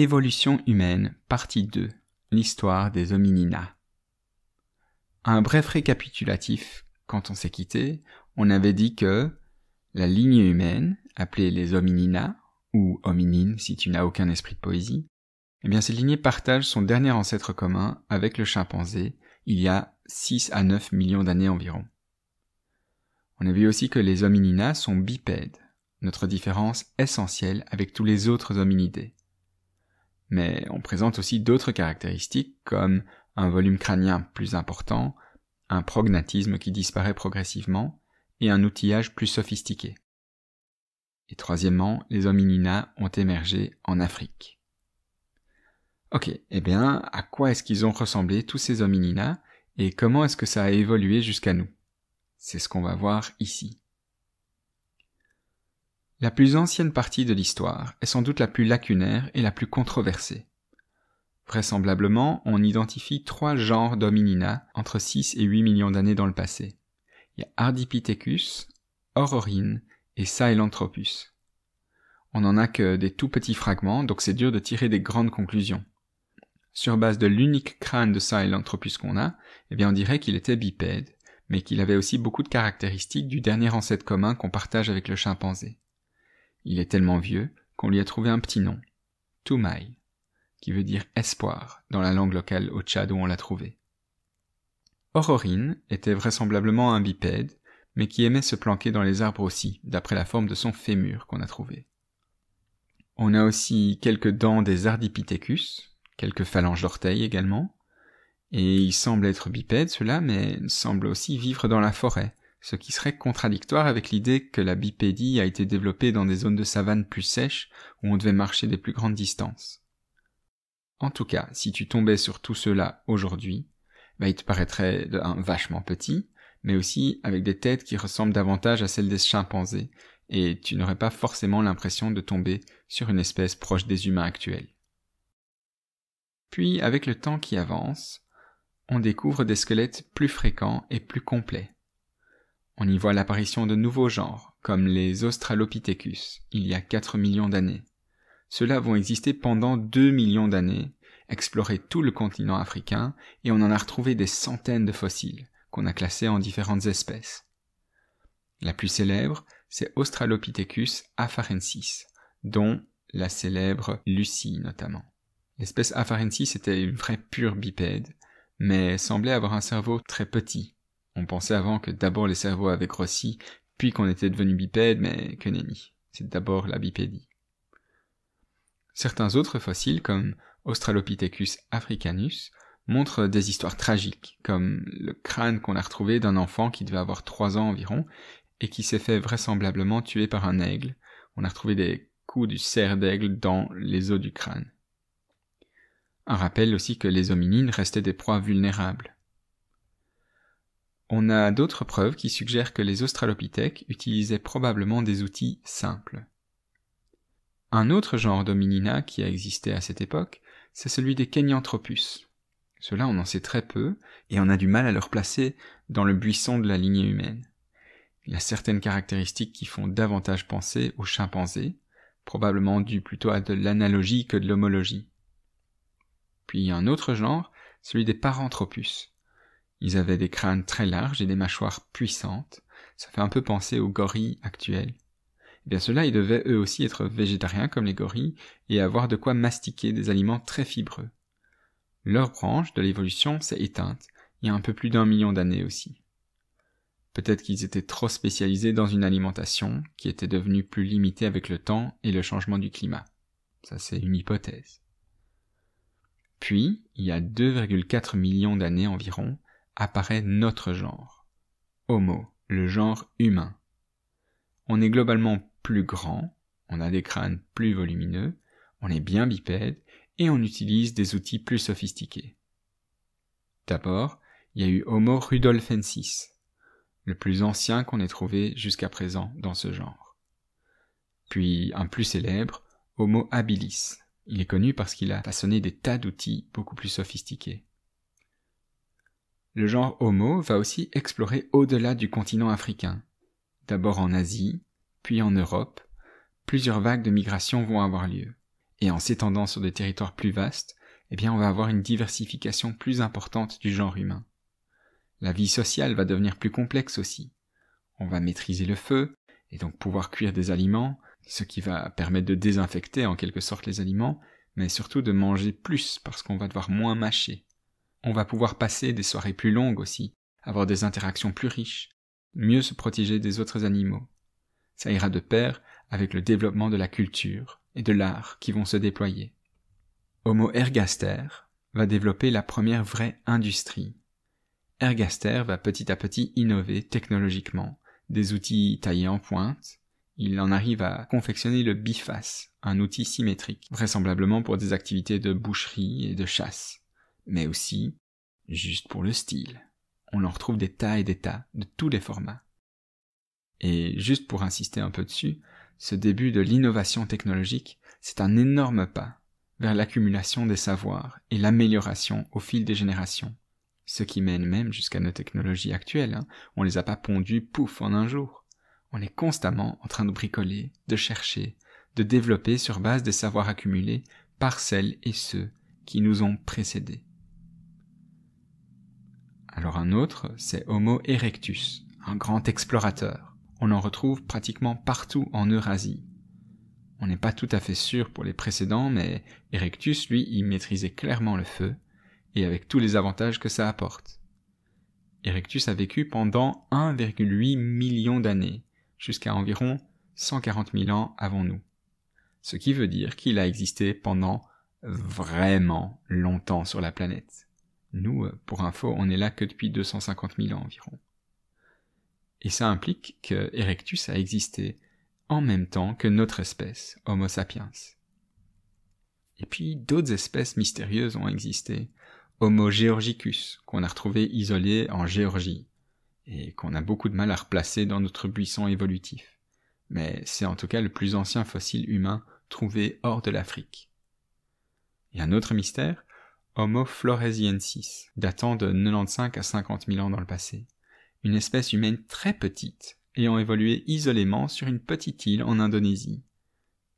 Évolution humaine, partie 2. L'histoire des hominina. Un bref récapitulatif. Quand on s'est quitté, on avait dit que la lignée humaine, appelée les hominina, ou hominines si tu n'as aucun esprit de poésie, eh bien cette lignée partage son dernier ancêtre commun avec le chimpanzé il y a 6 à 9 millions d'années environ. On a vu aussi que les hominina sont bipèdes, notre différence essentielle avec tous les autres hominidés mais on présente aussi d'autres caractéristiques comme un volume crânien plus important, un prognatisme qui disparaît progressivement et un outillage plus sophistiqué. Et troisièmement, les hominina ont émergé en Afrique. Ok, eh bien, à quoi est-ce qu'ils ont ressemblé tous ces homininas et comment est-ce que ça a évolué jusqu'à nous C'est ce qu'on va voir ici. La plus ancienne partie de l'histoire est sans doute la plus lacunaire et la plus controversée. Vraisemblablement, on identifie trois genres d'hominina entre 6 et 8 millions d'années dans le passé. Il y a Ardipithecus, Aurorine et Sahelanthropus. On n'en a que des tout petits fragments, donc c'est dur de tirer des grandes conclusions. Sur base de l'unique crâne de Sahelanthropus qu'on a, eh bien on dirait qu'il était bipède, mais qu'il avait aussi beaucoup de caractéristiques du dernier ancêtre commun qu'on partage avec le chimpanzé. Il est tellement vieux qu'on lui a trouvé un petit nom, Tumai, qui veut dire espoir dans la langue locale au Tchad où on l'a trouvé. Aurorine était vraisemblablement un bipède, mais qui aimait se planquer dans les arbres aussi, d'après la forme de son fémur qu'on a trouvé. On a aussi quelques dents des Ardipithecus, quelques phalanges d'orteils également, et il semble être bipède, ceux-là, mais semblent aussi vivre dans la forêt, ce qui serait contradictoire avec l'idée que la bipédie a été développée dans des zones de savane plus sèches où on devait marcher des plus grandes distances. En tout cas, si tu tombais sur tout cela aujourd'hui, bah, il te paraîtrait un hein, vachement petit, mais aussi avec des têtes qui ressemblent davantage à celles des chimpanzés, et tu n'aurais pas forcément l'impression de tomber sur une espèce proche des humains actuels. Puis, avec le temps qui avance, on découvre des squelettes plus fréquents et plus complets. On y voit l'apparition de nouveaux genres, comme les Australopithecus, il y a 4 millions d'années. Ceux-là vont exister pendant 2 millions d'années, explorer tout le continent africain, et on en a retrouvé des centaines de fossiles, qu'on a classés en différentes espèces. La plus célèbre, c'est Australopithecus afarensis, dont la célèbre Lucie notamment. L'espèce afarensis était une vraie pure bipède, mais semblait avoir un cerveau très petit, on pensait avant que d'abord les cerveaux avaient grossi, puis qu'on était devenu bipède, mais que nenni. C'est d'abord la bipédie. Certains autres fossiles, comme Australopithecus africanus, montrent des histoires tragiques, comme le crâne qu'on a retrouvé d'un enfant qui devait avoir trois ans environ, et qui s'est fait vraisemblablement tuer par un aigle. On a retrouvé des coups du cerf d'aigle dans les os du crâne. Un rappel aussi que les hominines restaient des proies vulnérables. On a d'autres preuves qui suggèrent que les Australopithèques utilisaient probablement des outils simples. Un autre genre d'hominina qui a existé à cette époque, c'est celui des Kenyanthropus. Cela on en sait très peu, et on a du mal à leur placer dans le buisson de la lignée humaine. Il y a certaines caractéristiques qui font davantage penser aux chimpanzés, probablement dues plutôt à de l'analogie que de l'homologie. Puis un autre genre, celui des Paranthropus, ils avaient des crânes très larges et des mâchoires puissantes. Ça fait un peu penser aux gorilles actuels. Eh bien ceux-là, ils devaient eux aussi être végétariens comme les gorilles et avoir de quoi mastiquer des aliments très fibreux. Leur branche de l'évolution s'est éteinte il y a un peu plus d'un million d'années aussi. Peut-être qu'ils étaient trop spécialisés dans une alimentation qui était devenue plus limitée avec le temps et le changement du climat. Ça c'est une hypothèse. Puis, il y a 2,4 millions d'années environ, apparaît notre genre. Homo, le genre humain. On est globalement plus grand, on a des crânes plus volumineux, on est bien bipède et on utilise des outils plus sophistiqués. D'abord, il y a eu Homo rudolfensis, le plus ancien qu'on ait trouvé jusqu'à présent dans ce genre. Puis un plus célèbre, Homo habilis. Il est connu parce qu'il a façonné des tas d'outils beaucoup plus sophistiqués le genre Homo va aussi explorer au-delà du continent africain. D'abord en Asie, puis en Europe, plusieurs vagues de migration vont avoir lieu. Et en s'étendant sur des territoires plus vastes, eh bien on va avoir une diversification plus importante du genre humain. La vie sociale va devenir plus complexe aussi. On va maîtriser le feu, et donc pouvoir cuire des aliments, ce qui va permettre de désinfecter en quelque sorte les aliments, mais surtout de manger plus parce qu'on va devoir moins mâcher on va pouvoir passer des soirées plus longues aussi, avoir des interactions plus riches, mieux se protéger des autres animaux. Ça ira de pair avec le développement de la culture et de l'art qui vont se déployer. Homo ergaster va développer la première vraie industrie. Ergaster va petit à petit innover technologiquement, des outils taillés en pointe, il en arrive à confectionner le biface, un outil symétrique, vraisemblablement pour des activités de boucherie et de chasse mais aussi juste pour le style. On en retrouve des tas et des tas, de tous les formats. Et juste pour insister un peu dessus, ce début de l'innovation technologique, c'est un énorme pas vers l'accumulation des savoirs et l'amélioration au fil des générations. Ce qui mène même jusqu'à nos technologies actuelles. Hein. On les a pas pondues pouf en un jour. On est constamment en train de bricoler, de chercher, de développer sur base des savoirs accumulés par celles et ceux qui nous ont précédés. Alors un autre, c'est Homo erectus, un grand explorateur. On en retrouve pratiquement partout en Eurasie. On n'est pas tout à fait sûr pour les précédents, mais Erectus, lui, y maîtrisait clairement le feu, et avec tous les avantages que ça apporte. Erectus a vécu pendant 1,8 million d'années, jusqu'à environ 140 000 ans avant nous. Ce qui veut dire qu'il a existé pendant vraiment longtemps sur la planète. Nous, euh, pour info, on est là que depuis 250 000 ans environ. Et ça implique que Erectus a existé en même temps que notre espèce, Homo sapiens. Et puis d'autres espèces mystérieuses ont existé, Homo georgicus, qu'on a retrouvé isolé en Géorgie, et qu'on a beaucoup de mal à replacer dans notre buisson évolutif. Mais c'est en tout cas le plus ancien fossile humain trouvé hors de l'Afrique. Et un autre mystère, Homo floresiensis, datant de 95 à 50 000 ans dans le passé, une espèce humaine très petite, ayant évolué isolément sur une petite île en Indonésie.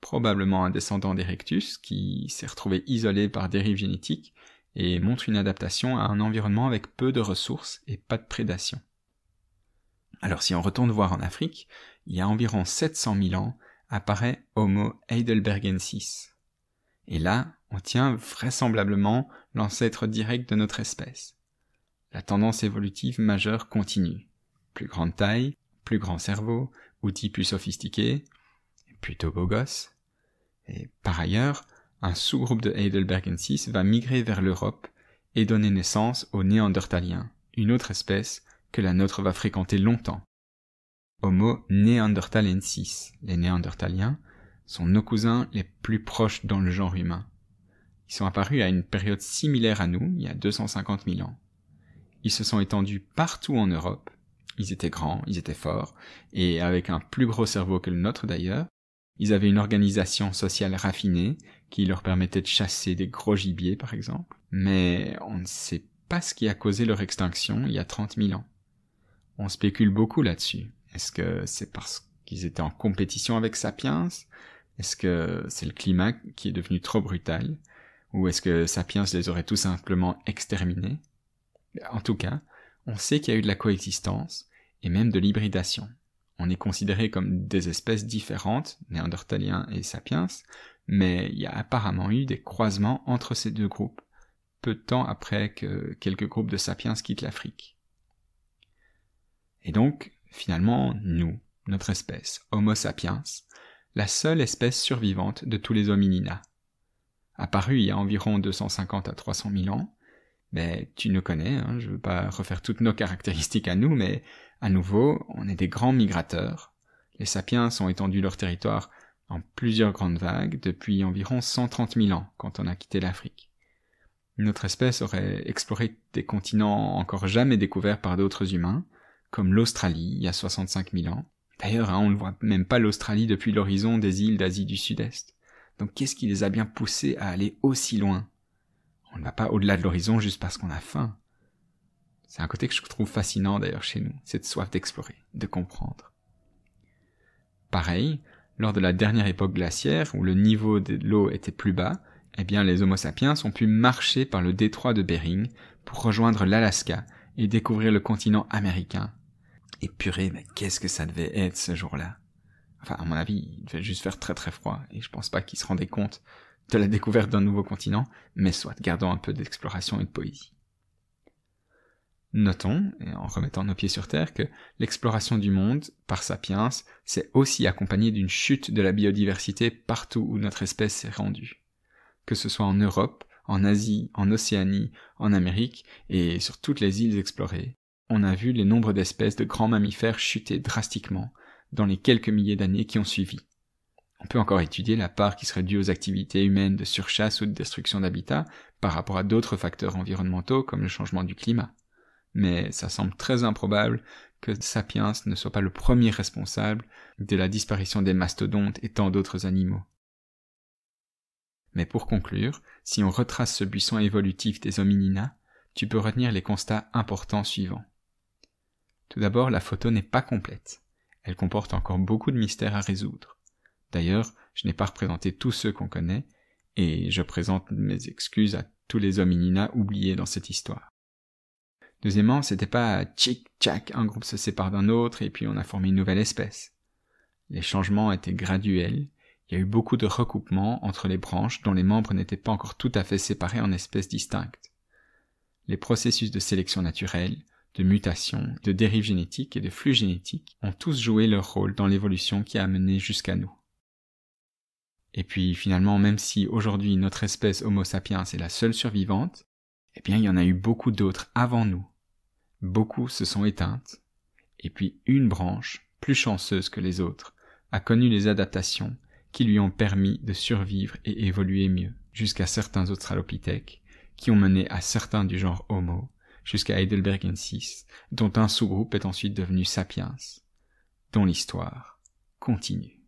Probablement un descendant d'Erectus qui s'est retrouvé isolé par dérive génétique et montre une adaptation à un environnement avec peu de ressources et pas de prédation. Alors si on retourne voir en Afrique, il y a environ 700 000 ans apparaît Homo heidelbergensis, et là, on tient vraisemblablement l'ancêtre direct de notre espèce. La tendance évolutive majeure continue. Plus grande taille, plus grand cerveau, outils plus sophistiqués, plutôt beau gosse. Et par ailleurs, un sous-groupe de Heidelbergensis va migrer vers l'Europe et donner naissance aux Néandertaliens, une autre espèce que la nôtre va fréquenter longtemps. Homo Neanderthalensis, les Néandertaliens, sont nos cousins les plus proches dans le genre humain. Ils sont apparus à une période similaire à nous, il y a 250 000 ans. Ils se sont étendus partout en Europe, ils étaient grands, ils étaient forts, et avec un plus gros cerveau que le nôtre d'ailleurs, ils avaient une organisation sociale raffinée qui leur permettait de chasser des gros gibiers par exemple, mais on ne sait pas ce qui a causé leur extinction il y a 30 000 ans. On spécule beaucoup là-dessus. Est-ce que c'est parce qu'ils étaient en compétition avec Sapiens est-ce que c'est le climat qui est devenu trop brutal Ou est-ce que Sapiens les aurait tout simplement exterminés En tout cas, on sait qu'il y a eu de la coexistence et même de l'hybridation. On est considéré comme des espèces différentes, néandertaliens et sapiens, mais il y a apparemment eu des croisements entre ces deux groupes, peu de temps après que quelques groupes de sapiens quittent l'Afrique. Et donc, finalement, nous, notre espèce, Homo sapiens, la seule espèce survivante de tous les hominina. Apparue il y a environ 250 à 300 000 ans, mais tu nous connais, hein, je ne veux pas refaire toutes nos caractéristiques à nous, mais à nouveau, on est des grands migrateurs. Les sapiens ont étendu leur territoire en plusieurs grandes vagues depuis environ 130 000 ans quand on a quitté l'Afrique. Notre espèce aurait exploré des continents encore jamais découverts par d'autres humains, comme l'Australie il y a 65 000 ans, D'ailleurs, hein, on ne voit même pas l'Australie depuis l'horizon des îles d'Asie du Sud-Est. Donc qu'est-ce qui les a bien poussés à aller aussi loin On ne va pas au-delà de l'horizon juste parce qu'on a faim. C'est un côté que je trouve fascinant d'ailleurs chez nous, cette soif d'explorer, de comprendre. Pareil, lors de la dernière époque glaciaire, où le niveau de l'eau était plus bas, eh bien les Homo sapiens ont pu marcher par le détroit de Bering pour rejoindre l'Alaska et découvrir le continent américain et purée, mais qu'est-ce que ça devait être ce jour-là Enfin, à mon avis, il devait juste faire très très froid, et je pense pas qu'il se rendait compte de la découverte d'un nouveau continent, mais soit gardant un peu d'exploration et de poésie. Notons, et en remettant nos pieds sur Terre, que l'exploration du monde par Sapiens s'est aussi accompagnée d'une chute de la biodiversité partout où notre espèce s'est rendue. Que ce soit en Europe, en Asie, en Océanie, en Amérique et sur toutes les îles explorées, on a vu les nombres d'espèces de grands mammifères chuter drastiquement dans les quelques milliers d'années qui ont suivi. On peut encore étudier la part qui serait due aux activités humaines de surchasse ou de destruction d'habitat par rapport à d'autres facteurs environnementaux comme le changement du climat. Mais ça semble très improbable que Sapiens ne soit pas le premier responsable de la disparition des mastodontes et tant d'autres animaux. Mais pour conclure, si on retrace ce buisson évolutif des hominina, tu peux retenir les constats importants suivants. Tout d'abord, la photo n'est pas complète. Elle comporte encore beaucoup de mystères à résoudre. D'ailleurs, je n'ai pas représenté tous ceux qu'on connaît, et je présente mes excuses à tous les hominina oubliés dans cette histoire. Deuxièmement, c'était pas tchic tchac, un groupe se sépare d'un autre et puis on a formé une nouvelle espèce. Les changements étaient graduels, il y a eu beaucoup de recoupements entre les branches dont les membres n'étaient pas encore tout à fait séparés en espèces distinctes. Les processus de sélection naturelle, de mutations, de dérives génétiques et de flux génétiques ont tous joué leur rôle dans l'évolution qui a mené jusqu'à nous. Et puis finalement, même si aujourd'hui notre espèce Homo sapiens est la seule survivante, eh bien il y en a eu beaucoup d'autres avant nous. Beaucoup se sont éteintes, et puis une branche, plus chanceuse que les autres, a connu les adaptations qui lui ont permis de survivre et évoluer mieux, jusqu'à certains australopithèques, qui ont mené à certains du genre Homo, jusqu'à Heidelbergensis, dont un sous-groupe est ensuite devenu Sapiens, dont l'histoire continue.